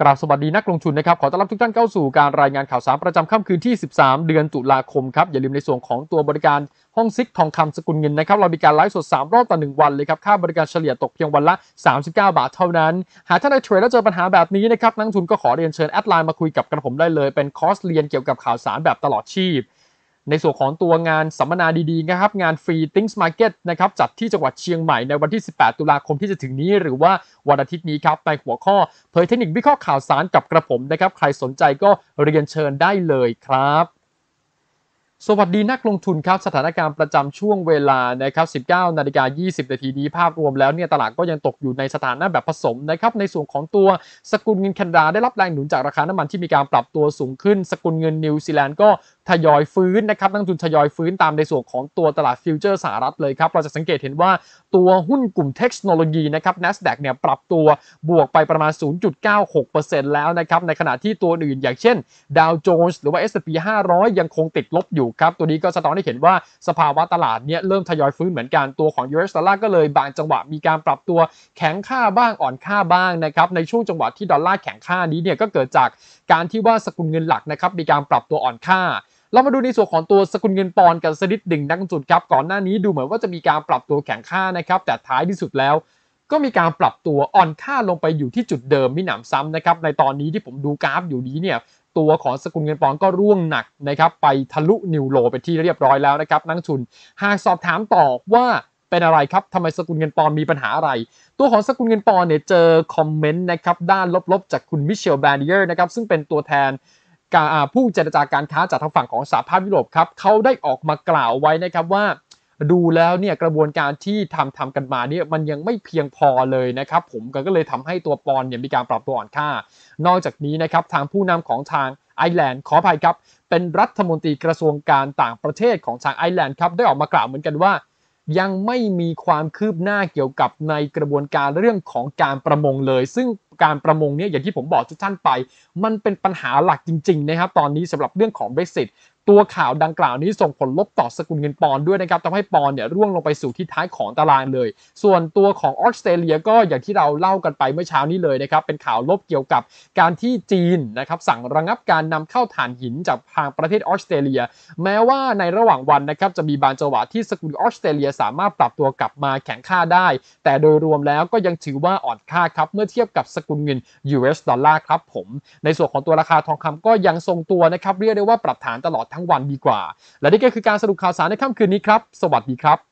กราบสวัสดีนักลงทุนนะครับ ขอต้อนรับทุกท่านเข้าสู่การรายงานข่าวสารประจำค่ำคืนที่ 13 เดือนตุลาคมครับ อย่าลืมในส่วนของตัวบริการห้องซิกทองคำสกุลเงินนะครับ เรามีการไลฟ์สด 3 รอบต่อ 1 วันเลยครับค่าบริการเฉลี่ยตกเพียงวันละ 39 บาทเท่านั้น หากท่านใดเทรดแล้วเจอปัญหาแบบนี้นะครับนักลงทุนก็ขอเรียนเชิญแอดไลน์มาคุยกับกระผมได้เลยเป็นคอร์สเรียนเกี่ยวกับข่าวสารแบบตลอดชีพในส่วนของตัวงานสัมมนาดีๆนะครับงานฟรี Things Market นะครับจัดที่จังหวัดเชียงใหม่ในวันที่ 18 ตุลาคมที่จะถึงนี้หรือว่าวันอาทิตย์นี้ครับในหัวข้อเผยเทคนิควิเคราะห์ข่าวสารกับกระผมนะครับใครสนใจก็เรียนเชิญได้เลยครับสวัสดี นักลงทุนครับ สถานการณ์ประจำช่วงเวลานะครับ 19 นาฬิกา20นาทีนี้ภาพรวมแล้วเนี่ย ตลาดก็ยังตกอยู่ในสถานะแบบผสมนะครับ ในส่วนของตัวสกุลเงินแคนดาได้รับแรงหนุนจากราคาน้ำมันที่มีการปรับตัวสูงขึ้น สกุลเงินนิวซีแลนด์ก็ทยอยฟื้นนะครับ นักทุนทยอยฟื้นตามในส่วนของตัวตลาดฟิวเจอร์สหรัฐเลยครับเราจะสังเกตเห็นว่าตัวหุ้นกลุ่มเทคโนโลยีนะครับ n a s d a q เนี่ยปรับตัวบวกไปประมาณ 0.96%แล้วนะครับในขณะที่ตัวอื่นอย่างเช่นดาวโจนส์หรือว่า S&P 500ยังคงติดลบอยูู่่ครับ ตัวนี้ก็สะท้อนให้เห็นว่าสภาวะตลาดเนี่ยเริ่มทยอยฟื้นเหมือนกัน ตัวของยูเอสดอลลาร์ก็เลย บางจังหวะมีการปรับตัวแข็งค่าบ้างอ่อนค่าบ้างนะครับ ในช่วงจังหวะที่ดอลลาร์แข็งค่านี้เนี่ยก็เกิดจากการที่ว่าสกุลเงินหลักนะครับมีการปรับตัวอ่อนค่า เรามาดูในส่วนของตัวสกุลเงินปอนกันสนิดดึ่งนักลงุดครับ ก่อนหน้านี้ดูเหมือนว่าจะมีการปรับตัวแข็งค่านะครับ แต่ท้ายที่สุดแล้ว ก็มีการปรับตัวอ่อนค่าลงไปอยู่ที่จุดเดิมมิหนำซ้ำนะครับ ในตอนนี้ที่ผมดูกราฟอยู่นี้เนี่ยตัวของสกุลเงินปอนก็ร่วงหนักนะครับไปทะลุนิวโลไปที่เรียบร้อยแล้วนะครับนักทุนหากสอบถามต่อว่าเป็นอะไรครับทำไมสกุลเงินปอนมีปัญหาอะไร ตัวของสกุลเงินปอนเนี่ยเจอคอมเมนต์นะครับด้านลบๆ จากคุณมิเชลแบนเดียร์นะครับซึ่งเป็นตัวแทนผู้เจรจาการค้าจากทางฝั่งของสหภาพยุโรปครับเขาได้ออกมากล่าวไว้นะครับว่าดูแล้วเนี่ยกระบวนการที่ทำทำกันมาเนี่ยมันยังไม่เพียงพอเลยนะครับผมก็เลยทำให้ตัวปอนเนี่ยมีการปรับตัวอ่อนค่า นอกจากนี้นะครับทางผู้นำของทางไอแลนด์ขออภัยครับเป็นรัฐมนตรีกระทรวงการต่างประเทศของทางไอแลนด์ครับได้ออกมากล่าวเหมือนกันว่า ยังไม่มีความคืบหน้าเกี่ยวกับในกระบวนการเรื่องของการประมงเลย ซึ่งการประมงเนี่ยอย่างที่ผมบอกทุกท่านไป มันเป็นปัญหาหลักจริงๆนะครับตอนนี้สำหรับเรื่องของ Brexit ตัวข่าวดังกล่าวนี้ ส่งผลลบต่อสกุลเงินปอนด์ด้วยนะครับทำให้ปอนด์เนี่ยร่วงลงไปสู่ที่ท้ายของตารางเลย ส่วนตัวของออสเตรเลียก็อย่างที่เราเล่ากันไปเมื่อเช้านี้เลยนะครับเป็นข่าวลบเกี่ยวกับการที่จีนนะครับสั่งระงับการนำเข้าถ่านหินจากทางประเทศออสเตรเลีย แม้ว่าในระหว่างวันนะครับจะมีบางจังหวะที่สกุลออสเตรเลีย สามารถปรับตัวกลับมาแข็งค่าได้ แต่โดยรวมแล้วก็ยังถือว่าอ่อนค่าครับเมื่อเทียบกับสกุลเงิน US ดอลลาร์ครับผม ในส่วนของตัวราคาทองคำก็ยังทรงตัวนะครับเรียกได้ว่าปรับฐานตลอดททั้งวันดีกว่า และนี่ก็คือการสรุปข่าวสารในค่ำคืนนี้ครับ สวัสดีครับ